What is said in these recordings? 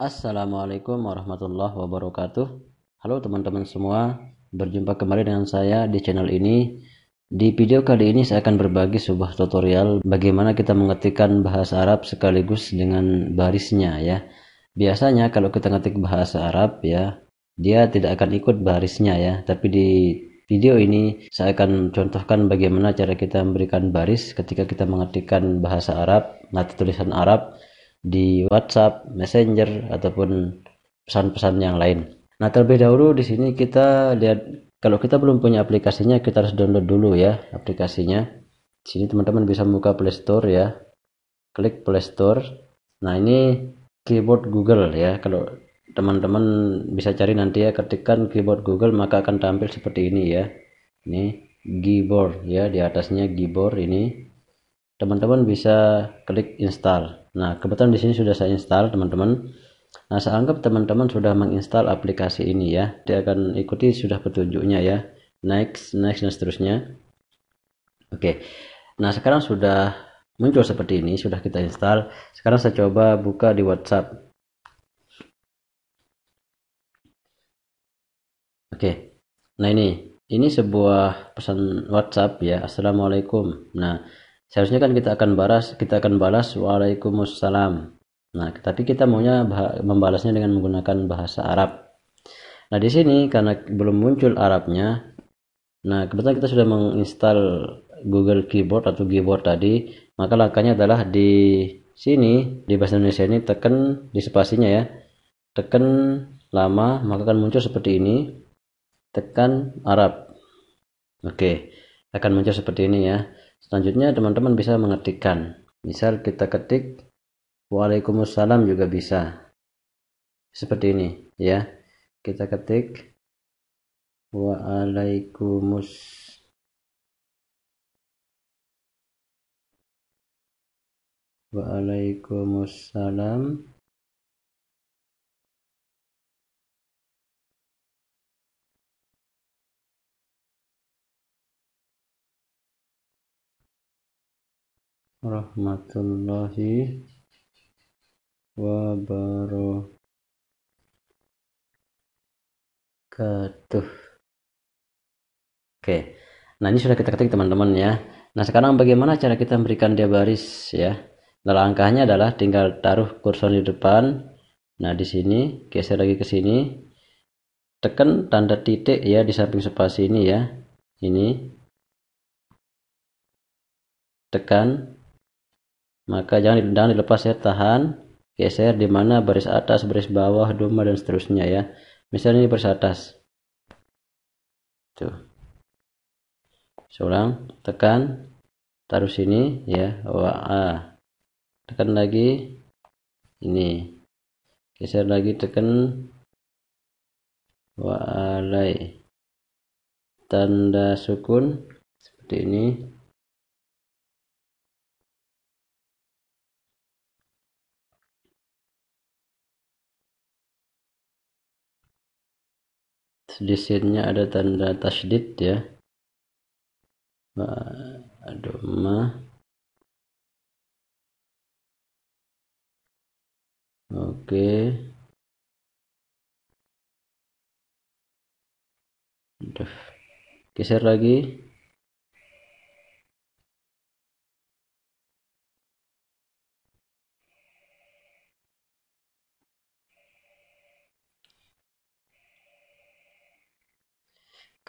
Assalamualaikum warahmatullahi wabarakatuh. Halo teman-teman semua, berjumpa kembali dengan saya di channel ini. Di video kali ini saya akan berbagi sebuah tutorial bagaimana kita mengetikkan bahasa Arab sekaligus dengan barisnya ya. Biasanya kalau kita ngetik bahasa Arab ya, dia tidak akan ikut barisnya ya, tapi di video ini saya akan contohkan bagaimana cara kita memberikan baris ketika kita mengetikkan bahasa Arab, nata tulisan Arab di WhatsApp, Messenger ataupun pesan-pesan yang lain. Nah, terlebih dahulu di sini kita lihat kalau kita belum punya aplikasinya kita harus download dulu ya aplikasinya. Di sini teman-teman bisa buka Play Store ya. Klik Play Store. Nah, ini keyboard Google ya. Kalau teman-teman bisa cari nanti ya ketikkan keyboard Google maka akan tampil seperti ini ya. Ini keyboard ya di atasnya keyboard ini teman-teman bisa klik install nah kebetulan di sini sudah saya install teman-teman nah saya anggap teman-teman sudah menginstal aplikasi ini ya dia akan ikuti sudah petunjuknya ya next next dan seterusnya oke nah sekarang sudah muncul seperti ini sudah kita install sekarang saya coba buka di WhatsApp oke nah ini ini sebuah pesan WhatsApp ya Assalamualaikum nah Seharusnya kan kita akan balas, kita akan balas waalaikumsalam. Nah, tapi kita maunya membalasnya dengan menggunakan bahasa Arab. Nah, di sini karena belum muncul Arabnya, nah kebetulan kita sudah menginstal Google Keyboard atau keyboard tadi, maka langkahnya adalah di sini di bahasa Indonesia ini tekan di spasinya ya. Tekan lama maka akan muncul seperti ini. Tekan Arab. Oke, akan muncul seperti ini ya. Selanjutnya teman-teman bisa mengetikkan. Misal kita ketik Waalaikumsalam juga bisa. Seperti ini ya. Kita ketik Waalaikumsalam Waalaikumsalam warahmatullahi wabarakatuh. Oke. Nah, ini sudah kita ketik teman-teman ya. Nah, sekarang bagaimana cara kita memberikan dia baris ya? Nah, langkahnya adalah tinggal taruh kursor di depan. Nah, di sini geser lagi ke sini. Tekan tanda titik ya di samping spasi ini ya. Ini. Tekan maka jangan, jangan dilepas ya tahan geser di mana baris atas baris bawah doma dan seterusnya ya misalnya ini baris atas tuh seorang tekan taruh sini ya wa tekan lagi ini geser lagi tekan wa alai tanda sukun seperti ini di sini ada tanda tasdid ya doma oke okay. geser lagi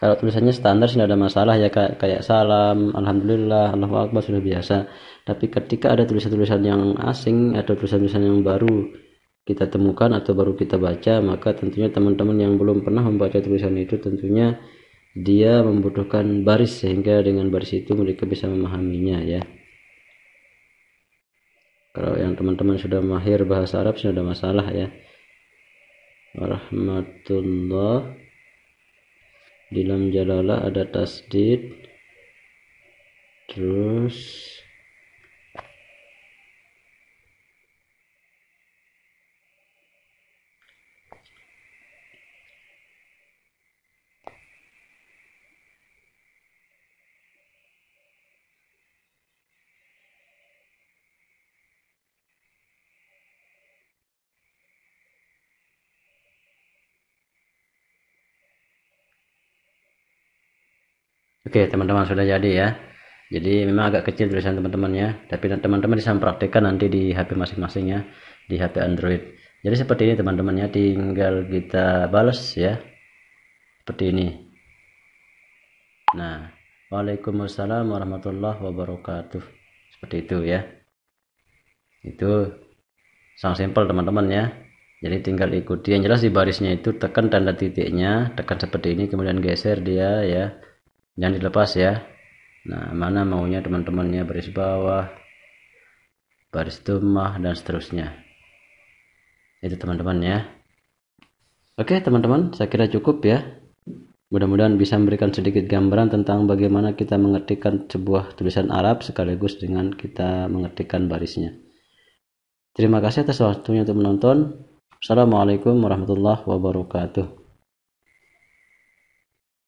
kalau tulisannya standar sih ada masalah ya kayak, kayak salam alhamdulillah Allahu akbar sudah biasa tapi ketika ada tulisan-tulisan yang asing atau tulisan-tulisan yang baru kita temukan atau baru kita baca maka tentunya teman-teman yang belum pernah membaca tulisan itu tentunya dia membutuhkan baris sehingga dengan baris itu mereka bisa memahaminya ya kalau yang teman-teman sudah mahir bahasa Arab sudah ada masalah ya warahmatullah di lam jalalah ada tasdid terus Oke teman-teman sudah jadi ya jadi memang agak kecil tulisan teman teman ya tapi teman-teman bisa mempraktikkan nanti di HP masing-masing ya di HP Android jadi seperti ini teman teman ya tinggal kita balas ya seperti ini nah Waalaikumsalam warahmatullahi wabarakatuh seperti itu ya itu sangat simpel teman-teman ya jadi tinggal ikuti yang jelas di barisnya itu tekan tanda titiknya tekan seperti ini kemudian geser dia ya jangan dilepas ya nah mana maunya teman-temannya baris bawah baris tumah dan seterusnya itu teman-teman ya oke teman-teman saya kira cukup ya mudah-mudahan bisa memberikan sedikit gambaran tentang bagaimana kita mengetikkan sebuah tulisan Arab sekaligus dengan kita mengetikkan barisnya terima kasih atas waktunya untuk menonton Assalamualaikum warahmatullahi wabarakatuh